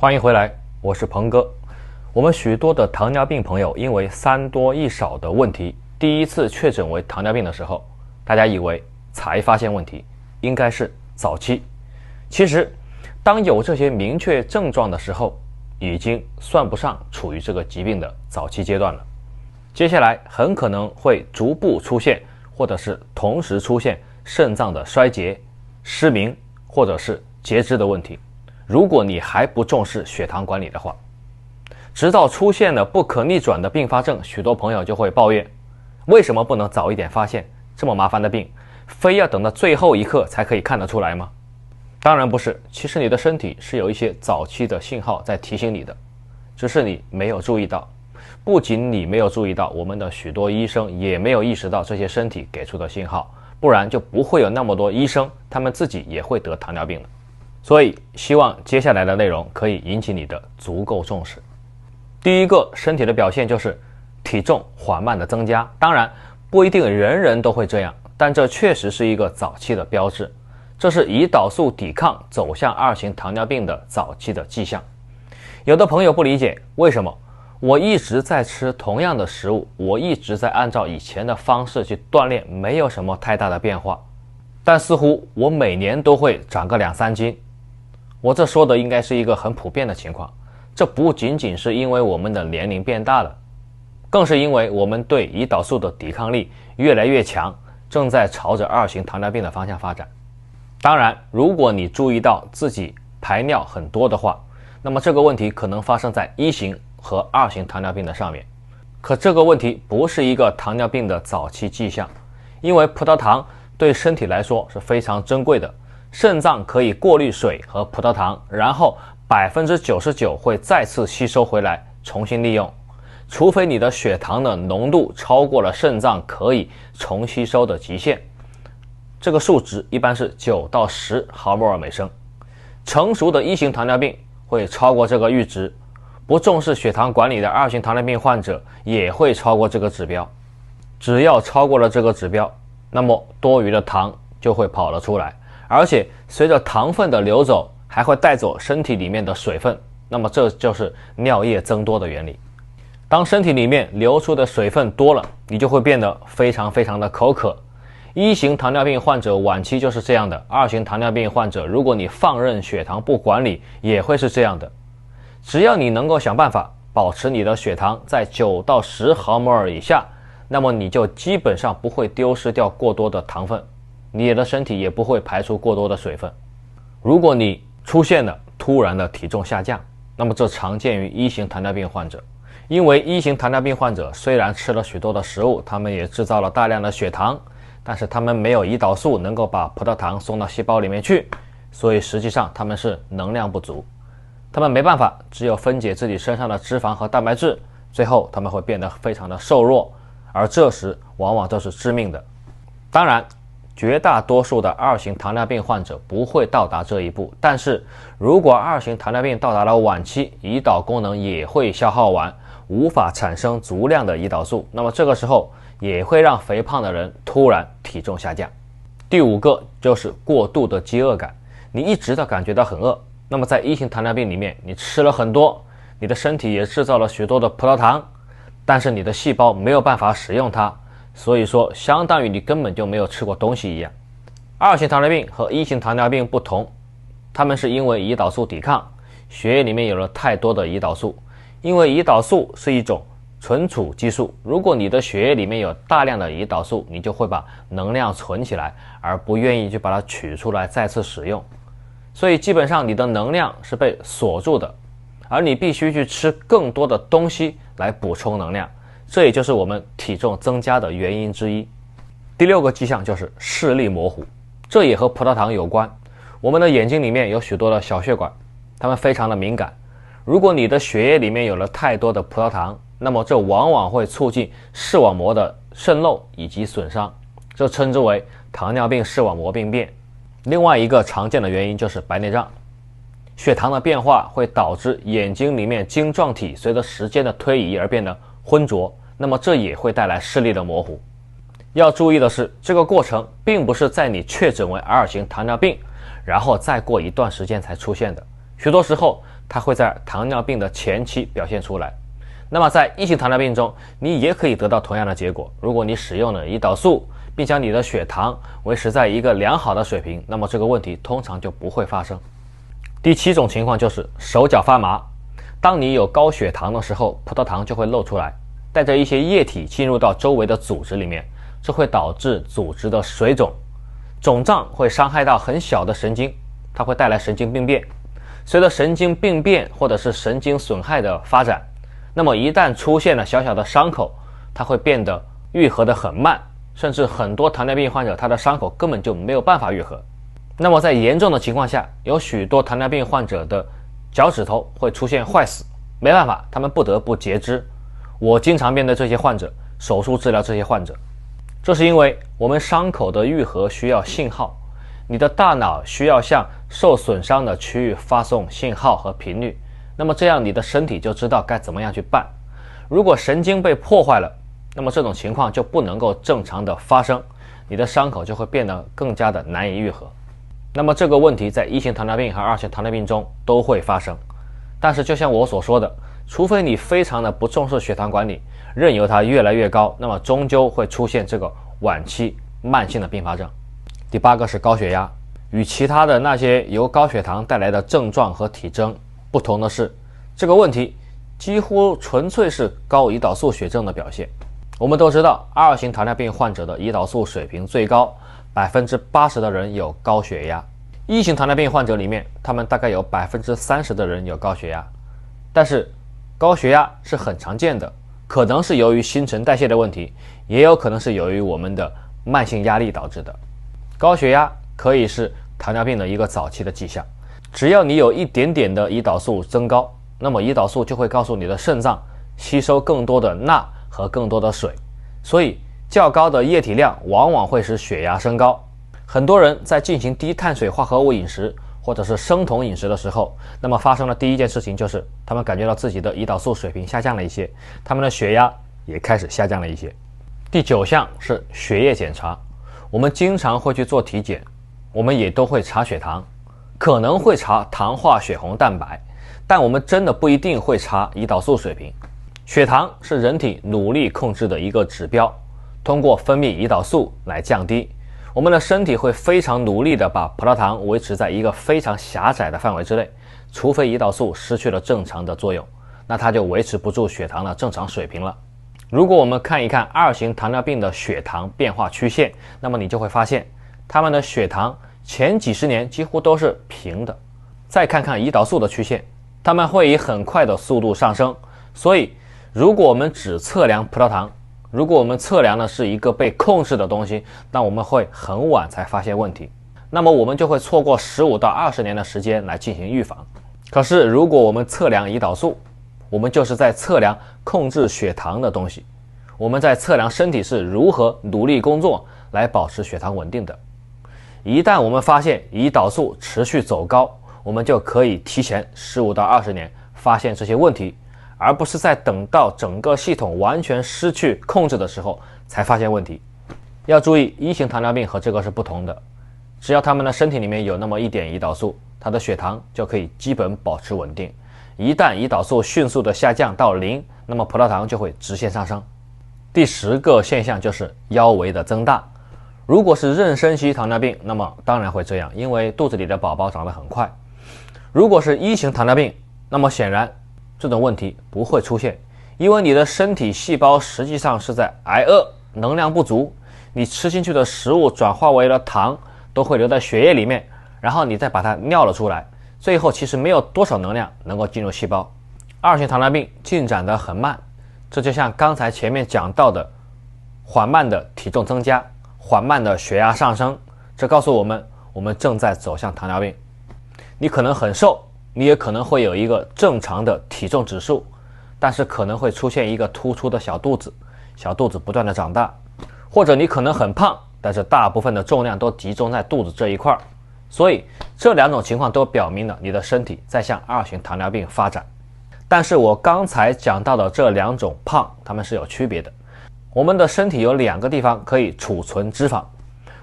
欢迎回来，我是鹏哥。我们许多的糖尿病朋友，因为三多一少的问题，第一次确诊为糖尿病的时候，大家以为才发现问题，应该是早期。其实，当有这些明确症状的时候，已经算不上处于这个疾病的早期阶段了。接下来很可能会逐步出现，或者是同时出现肾脏的衰竭、失明或者是截肢的问题。如果你还不重视血糖管理的话，直到出现了不可逆转的并发症，许多朋友就会抱怨：为什么不能早一点发现这么麻烦的病？非要等到最后一刻才可以看得出来吗？当然不是。其实你的身体是有一些早期的信号在提醒你的，只是你没有注意到。不仅你没有注意到，我们的许多医生也没有意识到这些身体给出的信号，不然就不会有那么多医生他们自己也会得糖尿病了。所以，希望接下来的内容可以引起你的足够重视。第一个身体的表现就是体重缓慢的增加，当然不一定人人都会这样，但这确实是一个早期的标志，这是胰岛素抵抗走向二型糖尿病的早期的迹象。有的朋友不理解为什么我一直在吃同样的食物，我一直在按照以前的方式去锻炼，没有什么太大的变化，但似乎我每年都会长个两三斤。我这说的应该是一个很普遍的情况，这不仅仅是因为我们的年龄变大了，更是因为我们对胰岛素的抵抗力越来越强，正在朝着二型糖尿病的方向发展。当然，如果你注意到自己排尿很多的话，那么这个问题可能发生在一型和二型糖尿病的上面。可这个问题不是一个糖尿病的早期迹象，因为葡萄糖对身体来说是非常珍贵的。肾脏可以过滤水和葡萄糖，然后百分之九十九会再次吸收回来，重新利用。除非你的血糖的浓度超过了肾脏可以重吸收的极限，这个数值一般是九到十毫摩尔每升。成熟的一型糖尿病会超过这个阈值，不重视血糖管理的二型糖尿病患者也会超过这个指标。只要超过了这个指标，那么多余的糖就会跑了出来。而且随着糖分的流走，还会带走身体里面的水分，那么这就是尿液增多的原理。当身体里面流出的水分多了，你就会变得非常非常的口渴。一型糖尿病患者晚期就是这样的，二型糖尿病患者，如果你放任血糖不管理，也会是这样的。只要你能够想办法保持你的血糖在九到十毫摩尔以下，那么你就基本上不会丢失掉过多的糖分。你的身体也不会排出过多的水分。如果你出现了突然的体重下降，那么这常见于一型糖尿病患者，因为一型糖尿病患者虽然吃了许多的食物，他们也制造了大量的血糖，但是他们没有胰岛素能够把葡萄糖送到细胞里面去，所以实际上他们是能量不足，他们没办法，只有分解自己身上的脂肪和蛋白质，最后他们会变得非常的瘦弱，而这时往往都是致命的。当然。绝大多数的二型糖尿病患者不会到达这一步，但是如果二型糖尿病到达了晚期，胰岛功能也会消耗完，无法产生足量的胰岛素，那么这个时候也会让肥胖的人突然体重下降。第五个就是过度的饥饿感，你一直的感觉到很饿，那么在一型糖尿病里面，你吃了很多，你的身体也制造了许多的葡萄糖，但是你的细胞没有办法使用它。所以说，相当于你根本就没有吃过东西一样。二型糖尿病和一型糖尿病不同，他们是因为胰岛素抵抗，血液里面有了太多的胰岛素。因为胰岛素是一种存储激素，如果你的血液里面有大量的胰岛素，你就会把能量存起来，而不愿意去把它取出来再次使用。所以基本上你的能量是被锁住的，而你必须去吃更多的东西来补充能量。这也就是我们体重增加的原因之一。第六个迹象就是视力模糊，这也和葡萄糖有关。我们的眼睛里面有许多的小血管，它们非常的敏感。如果你的血液里面有了太多的葡萄糖，那么这往往会促进视网膜的渗漏以及损伤，这称之为糖尿病视网膜病变。另外一个常见的原因就是白内障，血糖的变化会导致眼睛里面晶状体随着时间的推移而变得浑浊。那么这也会带来视力的模糊。要注意的是，这个过程并不是在你确诊为 r 型糖尿病，然后再过一段时间才出现的。许多时候，它会在糖尿病的前期表现出来。那么在一型糖尿病中，你也可以得到同样的结果。如果你使用了胰岛素，并将你的血糖维持在一个良好的水平，那么这个问题通常就不会发生。第七种情况就是手脚发麻。当你有高血糖的时候，葡萄糖就会漏出来。带着一些液体进入到周围的组织里面，这会导致组织的水肿、肿胀，会伤害到很小的神经，它会带来神经病变。随着神经病变或者是神经损害的发展，那么一旦出现了小小的伤口，它会变得愈合的很慢，甚至很多糖尿病患者他的伤口根本就没有办法愈合。那么在严重的情况下，有许多糖尿病患者的脚趾头会出现坏死，没办法，他们不得不截肢。我经常面对这些患者，手术治疗这些患者，这是因为我们伤口的愈合需要信号，你的大脑需要向受损伤的区域发送信号和频率，那么这样你的身体就知道该怎么样去办。如果神经被破坏了，那么这种情况就不能够正常的发生，你的伤口就会变得更加的难以愈合。那么这个问题在一型糖尿病和二型糖尿病中都会发生，但是就像我所说的。除非你非常的不重视血糖管理，任由它越来越高，那么终究会出现这个晚期慢性的并发症。第八个是高血压，与其他的那些由高血糖带来的症状和体征不同的是，这个问题几乎纯粹是高胰岛素血症的表现。我们都知道，二型糖尿病患者的胰岛素水平最高，百分之八十的人有高血压；一型糖尿病患者里面，他们大概有百分之三十的人有高血压，但是。高血压是很常见的，可能是由于新陈代谢的问题，也有可能是由于我们的慢性压力导致的。高血压可以是糖尿病的一个早期的迹象。只要你有一点点的胰岛素增高，那么胰岛素就会告诉你的肾脏吸收更多的钠和更多的水，所以较高的液体量往往会使血压升高。很多人在进行低碳水化合物饮食。或者是生酮饮食的时候，那么发生的第一件事情就是，他们感觉到自己的胰岛素水平下降了一些，他们的血压也开始下降了一些。第九项是血液检查，我们经常会去做体检，我们也都会查血糖，可能会查糖化血红蛋白，但我们真的不一定会查胰岛素水平。血糖是人体努力控制的一个指标，通过分泌胰岛素来降低。我们的身体会非常努力的把葡萄糖维持在一个非常狭窄的范围之内，除非胰岛素失去了正常的作用，那它就维持不住血糖的正常水平了。如果我们看一看二型糖尿病的血糖变化曲线，那么你就会发现，他们的血糖前几十年几乎都是平的。再看看胰岛素的曲线，他们会以很快的速度上升。所以，如果我们只测量葡萄糖，如果我们测量的是一个被控制的东西，那我们会很晚才发现问题，那么我们就会错过十五到二十年的时间来进行预防。可是，如果我们测量胰岛素，我们就是在测量控制血糖的东西，我们在测量身体是如何努力工作来保持血糖稳定的。一旦我们发现胰岛素持续走高，我们就可以提前十五到二十年发现这些问题。而不是在等到整个系统完全失去控制的时候才发现问题。要注意，一型糖尿病和这个是不同的。只要他们的身体里面有那么一点胰岛素，他的血糖就可以基本保持稳定。一旦胰岛素迅速的下降到零，那么葡萄糖就会直线上升。第十个现象就是腰围的增大。如果是妊娠期糖尿病，那么当然会这样，因为肚子里的宝宝长得很快。如果是一型糖尿病，那么显然。这种问题不会出现，因为你的身体细胞实际上是在挨饿，能量不足。你吃进去的食物转化为了糖，都会留在血液里面，然后你再把它尿了出来，最后其实没有多少能量能够进入细胞。二型糖尿病进展得很慢，这就像刚才前面讲到的，缓慢的体重增加，缓慢的血压上升，这告诉我们，我们正在走向糖尿病。你可能很瘦。你也可能会有一个正常的体重指数，但是可能会出现一个突出的小肚子，小肚子不断的长大，或者你可能很胖，但是大部分的重量都集中在肚子这一块儿。所以这两种情况都表明了你的身体在向二型糖尿病发展。但是我刚才讲到的这两种胖，它们是有区别的。我们的身体有两个地方可以储存脂肪，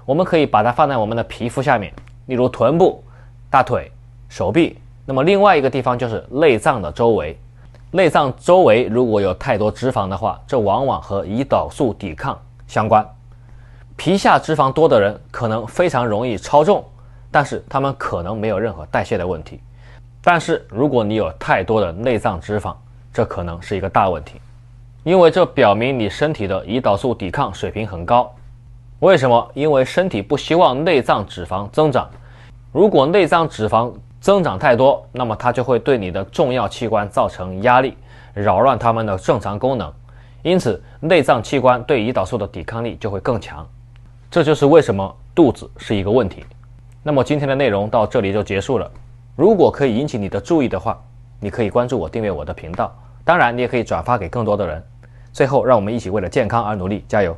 我们可以把它放在我们的皮肤下面，例如臀部、大腿、手臂。那么另外一个地方就是内脏的周围，内脏周围如果有太多脂肪的话，这往往和胰岛素抵抗相关。皮下脂肪多的人可能非常容易超重，但是他们可能没有任何代谢的问题。但是如果你有太多的内脏脂肪，这可能是一个大问题，因为这表明你身体的胰岛素抵抗水平很高。为什么？因为身体不希望内脏脂肪增长。如果内脏脂肪增长太多，那么它就会对你的重要器官造成压力，扰乱它们的正常功能。因此，内脏器官对胰岛素的抵抗力就会更强。这就是为什么肚子是一个问题。那么今天的内容到这里就结束了。如果可以引起你的注意的话，你可以关注我，订阅我的频道。当然，你也可以转发给更多的人。最后，让我们一起为了健康而努力，加油！